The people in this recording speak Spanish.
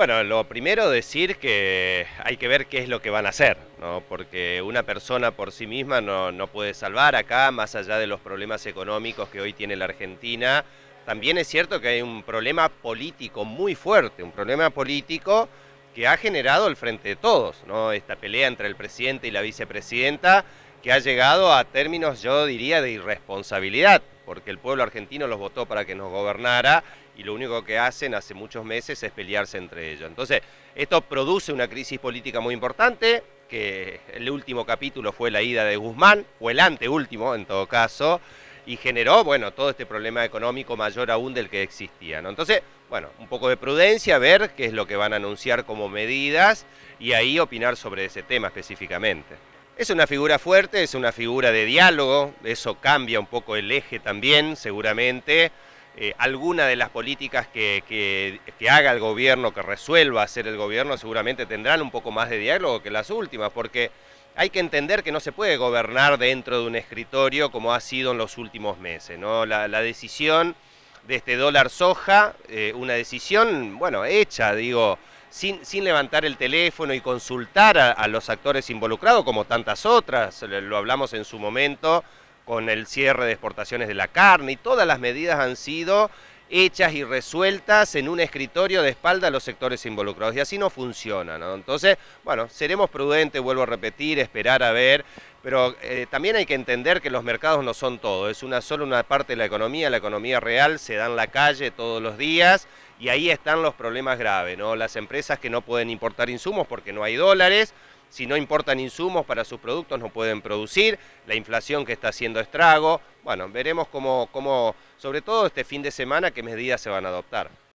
Bueno, lo primero decir que hay que ver qué es lo que van a hacer, ¿no? porque una persona por sí misma no, puede salvar acá, más allá de los problemas económicos que hoy tiene la Argentina. También es cierto que hay un problema político muy fuerte, un problema político que ha generado el frente de todos, ¿no? esta pelea entre el presidente y la vicepresidenta que ha llegado a términos, yo diría, de irresponsabilidad, porque el pueblo argentino los votó para que nos gobernara y lo único que hacen hace muchos meses es pelearse entre ellos. Entonces, esto produce una crisis política muy importante, que el último capítulo fue la ida de Guzmán, o el anteúltimo en todo caso, y generó, bueno, todo este problema económico mayor aún del que existía, Entonces, bueno, un poco de prudencia, ver qué es lo que van a anunciar como medidas y ahí opinar sobre ese tema específicamente. Es una figura fuerte, es una figura de diálogo, eso cambia un poco el eje también, seguramente. Eh, alguna de las políticas que, que, haga el gobierno, que resuelva hacer el gobierno, seguramente tendrán un poco más de diálogo que las últimas, porque hay que entender que no se puede gobernar dentro de un escritorio como ha sido en los últimos meses. ¿no? La, decisión de este dólar soja, eh, una decisión, bueno, hecha, digo, sin, sin levantar el teléfono y consultar a, a los actores involucrados, como tantas otras, lo hablamos en su momento con el cierre de exportaciones de la carne y todas las medidas han sido hechas y resueltas en un escritorio de espalda a los sectores involucrados. Y así no funciona, Entonces, bueno, seremos prudentes, vuelvo a repetir, esperar a ver, pero eh, también hay que entender que los mercados no son todo, es una solo una parte de la economía, la economía real se da en la calle todos los días y ahí están los problemas graves, ¿no? Las empresas que no pueden importar insumos porque no hay dólares, si no importan insumos para sus productos no pueden producir, la inflación que está haciendo estrago, bueno, veremos cómo, cómo, sobre todo este fin de semana, qué medidas se van a adoptar.